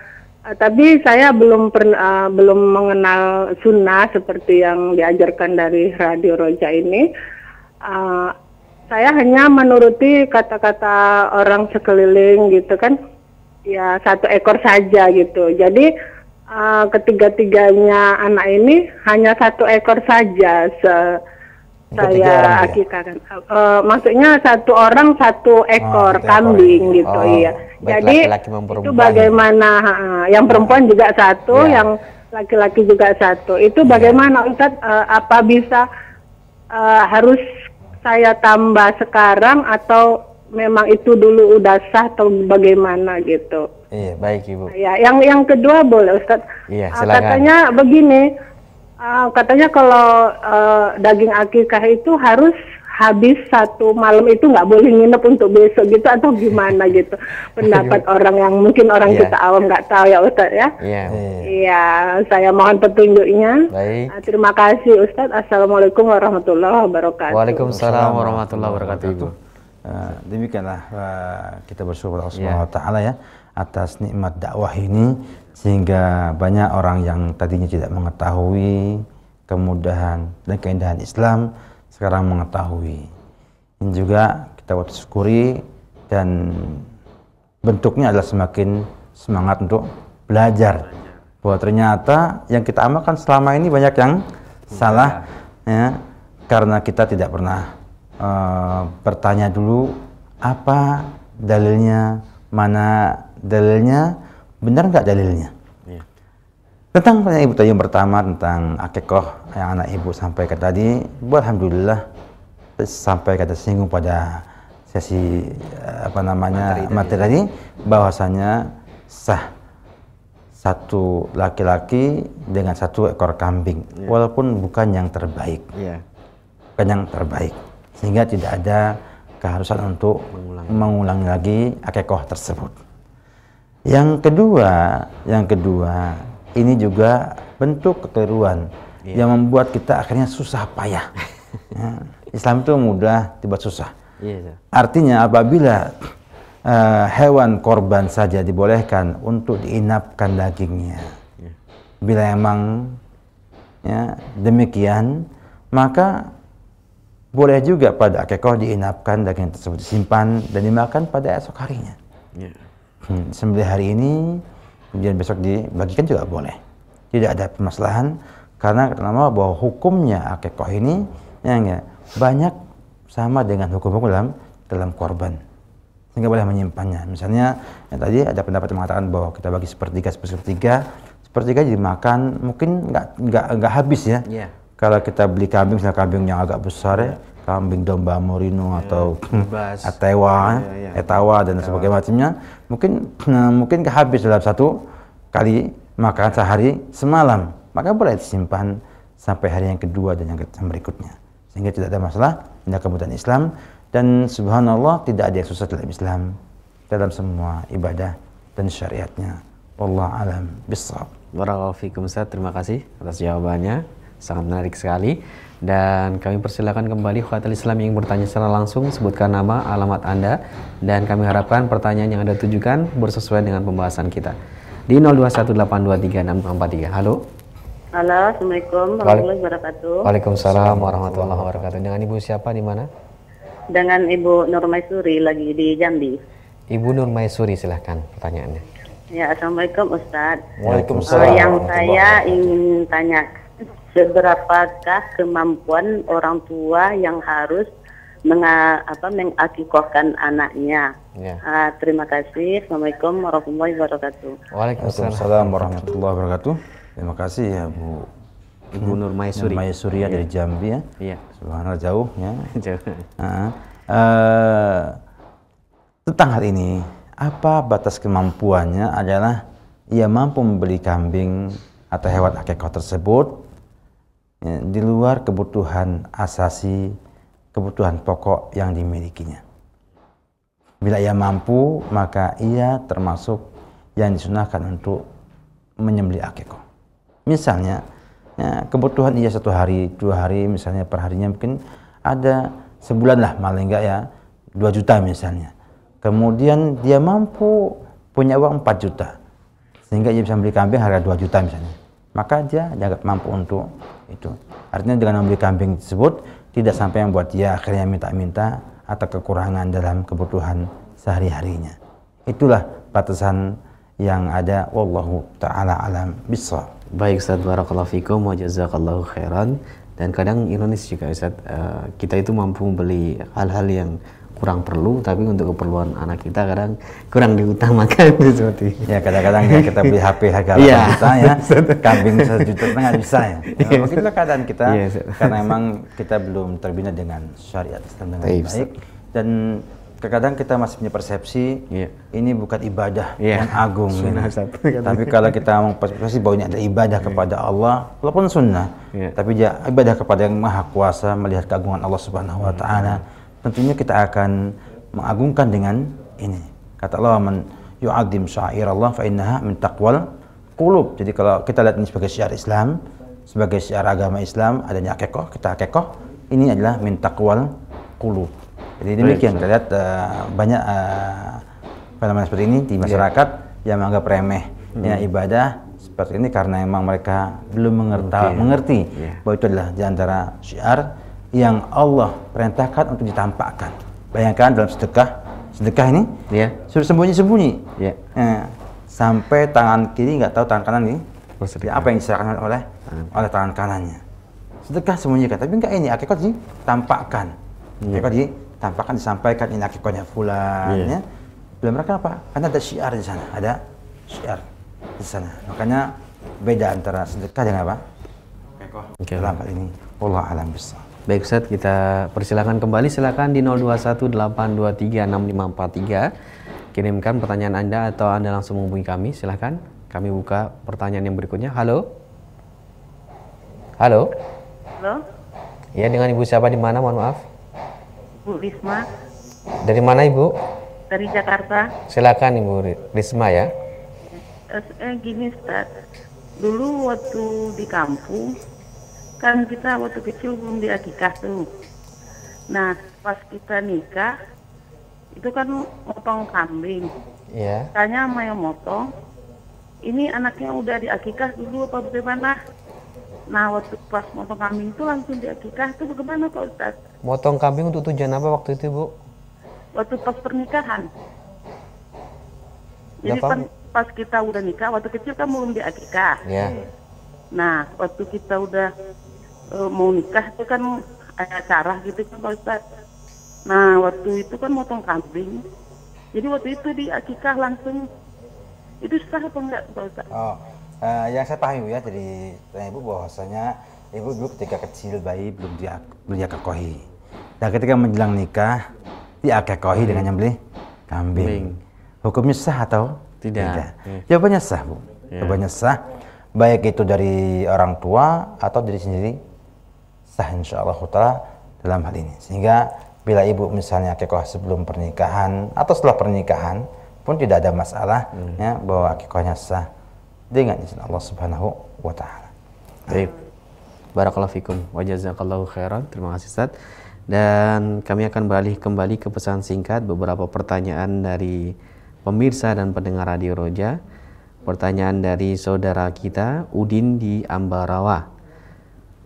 Uh, tapi saya belum pernah uh, belum mengenal sunnah seperti yang diajarkan dari Radio Roja ini saya hanya menuruti kata-kata orang sekeliling gitu kan ya satu ekor saja gitu jadi uh, ketiga-tiganya anak ini hanya satu ekor saja se saya ya? akikakan kan uh, eh, maksudnya satu orang satu oh, ekor oh, kambing ekor. gitu oh, iya jadi laki -laki itu bagaimana uh, yang ya. perempuan juga satu yeah. yang laki-laki juga satu itu bagaimana Ustadz uh, apa bisa uh, harus saya tambah sekarang atau memang itu dulu udah sah atau bagaimana gitu. Iya, baik Ibu. Ya, yang yang kedua boleh Ustaz. Iya, ah, silakan. katanya begini, uh, katanya kalau uh, daging akikah itu harus habis satu malam itu nggak boleh nginep untuk besok gitu atau gimana gitu [laughs] pendapat orang yang mungkin orang yeah. kita awam nggak tahu ya Ustadz ya iya yeah. yeah. saya mohon petunjuknya baik ah, terima kasih Ustadz assalamualaikum warahmatullahi wabarakatuh waalaikumsalam warahmatullahi wabarakatuh Ibu uh, ah, demikianlah uh, kita bersyukur Allah iya. Subhanahu Wa Taala ya atas nikmat dakwah ini sehingga banyak orang yang tadinya tidak mengetahui kemudahan dan keindahan Islam sekarang mengetahui. Ini juga kita buat syukuri dan bentuknya adalah semakin semangat untuk belajar. Bahwa ternyata yang kita amalkan selama ini banyak yang salah ya karena kita tidak pernah uh, bertanya dulu apa dalilnya, mana dalilnya, benar nggak dalilnya. Tentang pertanyaan Ibu yang pertama tentang akikoh yang anak Ibu sampaikan tadi, buat Alhamdulillah sampai kata singgung pada sesi eh, apa namanya materi, materi tadi bahwasanya sah satu laki-laki dengan satu ekor kambing yeah. walaupun bukan yang terbaik yeah. bukan yang terbaik sehingga tidak ada keharusan untuk mengulangi, mengulangi lagi akekoh tersebut yang kedua yang kedua ini juga bentuk kekeliruan yeah. yang membuat kita akhirnya susah payah. [laughs] ya. Islam itu mudah, tiba susah. Yeah. Artinya apabila uh, hewan korban saja dibolehkan untuk diinapkan dagingnya, yeah. bila emang ya, demikian maka boleh juga pada akekoh diinapkan daging tersebut disimpan dan dimakan pada esok harinya. Yeah. Hmm, sembilan hari ini kemudian besok dibagikan juga boleh. Tidak ada permasalahan karena pertama bahwa hukumnya akikoh ini yang ya, banyak sama dengan hukum-hukum dalam dalam korban sehingga boleh menyimpannya. Misalnya ya, tadi ada pendapat yang mengatakan bahwa kita bagi sepertiga sepertiga sepertiga jadi makan mungkin nggak nggak nggak habis ya. Yeah. Kalau kita beli kambing, misalnya kambing yang agak besar ya, kambing domba Morino ya, atau Bas. atewa, ya, ya. etawa dan sebagainya macamnya mungkin nah, mungkin kehabis dalam satu kali makan sehari semalam maka boleh disimpan sampai hari yang kedua dan yang berikutnya sehingga tidak ada masalah tidak kemudian Islam dan subhanallah tidak ada yang susah dalam Islam dalam semua ibadah dan syariatnya Allah alam bisawab Barakallahu fikum Ustaz terima kasih atas jawabannya sangat menarik sekali dan kami persilakan kembali khuatul Islam yang bertanya secara langsung, sebutkan nama, alamat Anda, dan kami harapkan pertanyaan yang Anda tujukan bersesuaian dengan pembahasan kita. Di 0218236643. Halo. Halo, Assalamualaikum warahmatullahi wabarakatuh. Waalaikumsalam warahmatullahi wabarakatuh. Dengan Ibu siapa di mana? Dengan Ibu Nurmaisuri lagi di Jambi. Ibu Nurmaisuri silahkan pertanyaannya. Ya, Assalamualaikum Ustadz. Waalaikumsalam. Uh, yang saya ingin tanyakan seberapakah kemampuan orang tua yang harus menga, apa, mengakikohkan anaknya. Ya. Uh, terima kasih. Assalamualaikum warahmatullahi wabarakatuh. Waalaikumsalam warahmatullahi wabarakatuh. Terima kasih ya Bu Ibu Nur Maisuri. Nur Maisuri ya, dari Jambi ya. Iya. Subhanallah jauh ya. [laughs] jauh. Uh, uh, tentang hal ini, apa batas kemampuannya adalah ia mampu membeli kambing atau hewan akekah tersebut ya, di luar kebutuhan asasi, kebutuhan pokok yang dimilikinya. Bila ia mampu, maka ia termasuk yang disunahkan untuk menyembelih akeko. Misalnya, ya, kebutuhan ia satu hari, dua hari, misalnya perharinya mungkin ada sebulan lah malah enggak ya, dua juta misalnya. Kemudian dia mampu punya uang 4 juta, sehingga ia bisa beli kambing harga 2 juta misalnya. Maka dia dianggap mampu untuk itu artinya dengan membeli kambing tersebut tidak sampai membuat dia akhirnya minta-minta atau kekurangan dalam kebutuhan sehari-harinya itulah batasan yang ada wallahu taala alam bisa baik Ustaz barakallahu fikum wa jazakallahu khairan dan kadang ironis juga Ustaz uh, kita itu mampu membeli hal-hal yang kurang perlu tapi untuk keperluan anak kita kadang kurang diutamakan [laughs] seperti ya kadang-kadang ya kita beli HP harga iya. delapan juta ya [laughs] kambing satu juta nggak bisa ya, [laughs] ya mungkin keadaan kita iya, karena memang kita belum terbina dengan syariat dengan baik dan kadang kita masih punya persepsi yeah. ini bukan ibadah yeah. yang agung ya. tapi kalau kita persepsi bahwa ini ada ibadah yeah. kepada Allah walaupun sunnah yeah. tapi dia ibadah kepada yang maha kuasa melihat keagungan Allah subhanahu wa iya. ta'ala tentunya kita akan mengagungkan dengan ini. Kata Allah man yu'adzim syair Allah fa innaha min taqwal qulub. Jadi kalau kita lihat ini sebagai syiar Islam, sebagai syiar agama Islam, adanya akekoh, kita akekoh, ini adalah min taqwal qulub. Jadi demikian kita lihat uh, banyak uh, fenomena seperti ini di ya. masyarakat yeah. yang menganggap remeh hmm. ya ibadah seperti ini karena memang mereka belum mengerti okay. Ya. mengerti yeah. bahwa itu adalah di antara syiar yang Allah perintahkan untuk ditampakkan. Bayangkan dalam sedekah, sedekah ini yeah. Ya. suruh sembunyi-sembunyi. Yeah. Eh, sampai tangan kiri nggak tahu tangan kanan ini. Ya, apa yang diserahkan oleh hmm. oleh tangan kanannya. Sedekah sembunyikan, tapi enggak ini akikot ditampakkan. Yeah. Akikot tampakkan disampaikan ini akikotnya fulan yeah. ya. ya. mereka apa? Karena ada syiar di sana, ada syiar di sana. Makanya beda antara sedekah dengan apa? Oke, Okay. Dalam hal ini Allah alam besar. Baik Ustaz, kita persilakan kembali silakan di 0218236543 kirimkan pertanyaan Anda atau Anda langsung menghubungi kami silakan. Kami buka pertanyaan yang berikutnya. Halo. Halo. Halo. Ya, dengan Ibu siapa di mana? Mohon maaf. Bu Risma. Dari mana Ibu? Dari Jakarta. Silakan Ibu Risma ya. Eh, eh, gini Ustaz. Dulu waktu di kampung kan kita waktu kecil belum diakikah tuh nah pas kita nikah itu kan motong kambing yeah. tanya sama yang motong ini anaknya udah diakikah dulu apa bagaimana nah waktu pas motong kambing itu langsung diakikah itu bagaimana Pak Ustadz motong kambing untuk tujuan apa waktu itu Bu waktu pas pernikahan jadi kan pas kita udah nikah waktu kecil kan belum diakikah yeah. Nah, waktu kita udah e, mau nikah itu kan ada acara gitu kan Pak Ustaz. Nah waktu itu kan motong kambing. Jadi waktu itu di akikah langsung itu sah apa enggak Pak Ustaz? Oh, uh, yang saya pahami ya dari tanya ibu bahwasanya ibu dulu ketika kecil bayi belum dia belum diakakohi. Dan ketika menjelang nikah diakakohi hmm. dengan nyembelih kambing. kambing. Hukumnya sah atau tidak? tidak. Hmm. Jawabannya sah bu. Yeah. Jawabannya sah. Baik itu dari orang tua atau dari sendiri sah insya Allah taala dalam hal ini sehingga bila ibu misalnya akikah sebelum pernikahan atau setelah pernikahan pun tidak ada masalah hmm. ya bahwa akikahnya sah dengan izin Allah Subhanahu wa taala. Baik. Barakallahu fikum wa jazakallahu khairan. Terima kasih Ustaz. Dan kami akan balik kembali ke pesan singkat beberapa pertanyaan dari pemirsa dan pendengar Radio Roja. Pertanyaan dari saudara kita Udin di Ambarawa.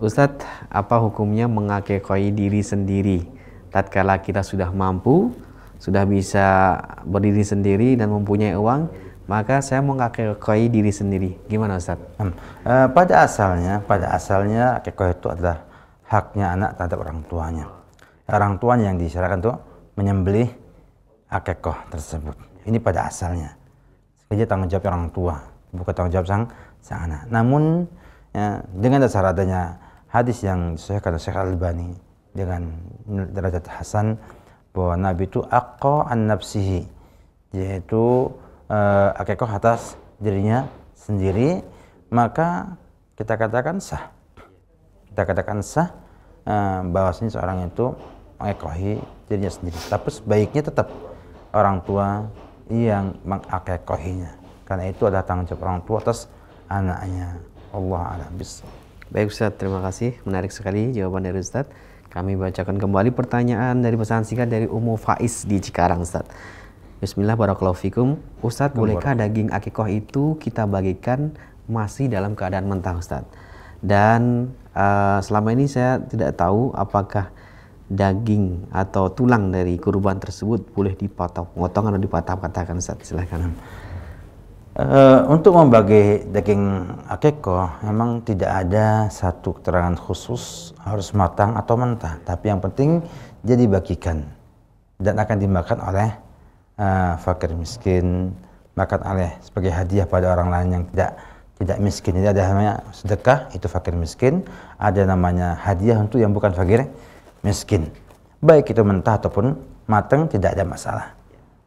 Ustadz, apa hukumnya mengakekoi diri sendiri tatkala kita sudah mampu, sudah bisa berdiri sendiri dan mempunyai uang, maka saya mengakekoi diri sendiri. Gimana Ustadz? Hmm. Eh, pada asalnya, pada asalnya akekoi itu adalah haknya anak terhadap orang tuanya. Orang tuanya yang diserahkan itu menyembelih akekoh tersebut. Ini pada asalnya. Sekali tanggung jawab orang tua, bukan tanggung jawab sang sang anak. Namun ya, dengan dasar adanya hadis yang saya kata Syekh al bani dengan derajat hasan bahwa Nabi itu aqqa an nafsihi yaitu uh, eh, akekoh atas dirinya sendiri maka kita katakan sah kita katakan sah uh, bahwasanya seorang itu mengekohi dirinya sendiri tapi sebaiknya tetap orang tua yang mengakekohinya karena itu adalah tanggung jawab orang tua atas anaknya Allah alam bisawab Baik Ustadz, terima kasih. Menarik sekali jawaban dari Ustadz. Kami bacakan kembali pertanyaan dari pesan singkat dari Umu Faiz di Cikarang Ustadz. Bismillah barakallahu fikum. Ustadz, bolehkah daging akikoh itu kita bagikan masih dalam keadaan mentah Ustadz? Dan uh, selama ini saya tidak tahu apakah daging atau tulang dari kurban tersebut boleh dipotong, potong atau dipatah-patahkan Ustaz. Silahkan. Uh, untuk membagi daging akeko memang tidak ada satu keterangan khusus harus matang atau mentah, tapi yang penting dia dibagikan dan akan dimakan oleh uh, fakir miskin, makan oleh sebagai hadiah pada orang lain yang tidak tidak miskin. Jadi ada namanya sedekah itu fakir miskin, ada namanya hadiah untuk yang bukan fakir miskin. Baik itu mentah ataupun matang tidak ada masalah.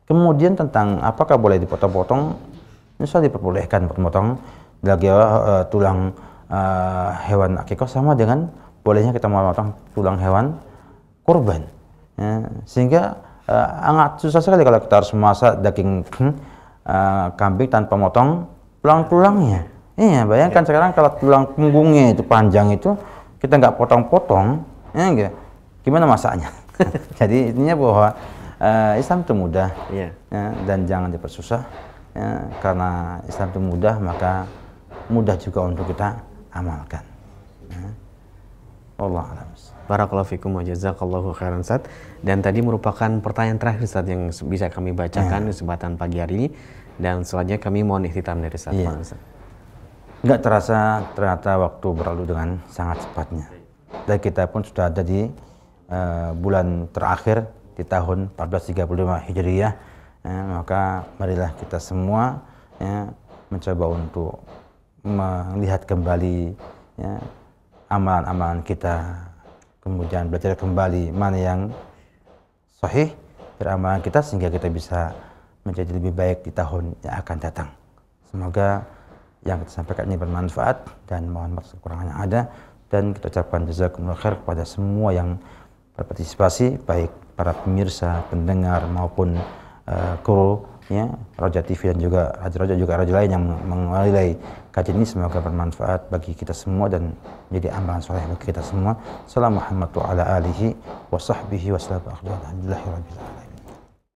Kemudian tentang apakah boleh dipotong-potong misal diperbolehkan memotong daging uh, tulang uh, hewan akikah sama dengan bolehnya kita memotong tulang hewan kurban ya, sehingga uh, sangat susah sekali kalau kita harus memasak daging uh, kambing tanpa memotong tulang-tulangnya iya bayangkan ya. sekarang kalau tulang punggungnya itu panjang itu kita nggak potong-potong ya enggak gimana masaknya [laughs] jadi intinya bahwa uh, Islam itu mudah ya. Ya, dan jangan dipersusah ya, karena Islam itu mudah maka mudah juga untuk kita amalkan ya. Allah alam Barakallahu fikum wa jazakallahu khairan sat. Dan tadi merupakan pertanyaan terakhir saat yang bisa kami bacakan ya. di kesempatan pagi hari ini dan selanjutnya kami mohon ikhtitam dari Ustaz. Ya. Enggak terasa ternyata waktu berlalu dengan sangat cepatnya. Dan kita pun sudah ada di eh, bulan terakhir di tahun 1435 Hijriah ya, maka marilah kita semua ya, mencoba untuk melihat kembali amalan ya, amalan-amalan kita kemudian belajar kembali mana yang sahih beramalan kita sehingga kita bisa menjadi lebih baik di tahun yang akan datang semoga yang kita sampaikan ini bermanfaat dan mohon maaf kekurangan yang ada dan kita ucapkan jazakumullah khair kepada semua yang berpartisipasi baik para pemirsa, pendengar maupun uh, Kuro ya Roja TV dan juga raja-raja juga Roja lain yang menilai kajian ini semoga bermanfaat bagi kita semua dan menjadi amalan soleh bagi kita semua. Salam Muhammad wa ala alihi wa sahbihi wa